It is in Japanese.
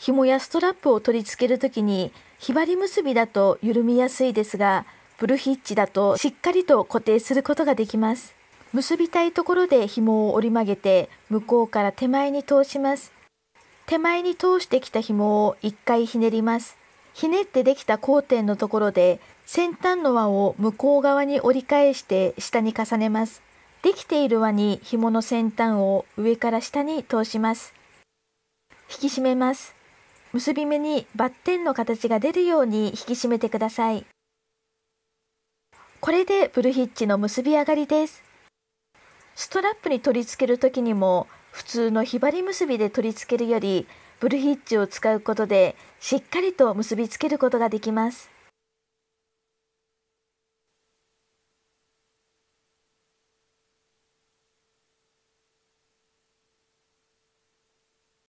紐やストラップを取り付ける時にひばり結びだと緩みやすいですがブルヒッチだとしっかりと固定することができます結びたいところで紐を折り曲げて向こうから手前に通します手前に通してきた紐を1回ひねりますひねってできた交点のところで先端の輪を向こう側に折り返して下に重ねますできている輪に紐の先端を上から下に通します引き締めます結び目にバッテンの形が出るように引き締めてくださいこれでブルヒッチの結び上がりですストラップに取り付ける時にも普通のひばり結びで取り付けるよりブルヒッチを使うことでしっかりと結びつけることができます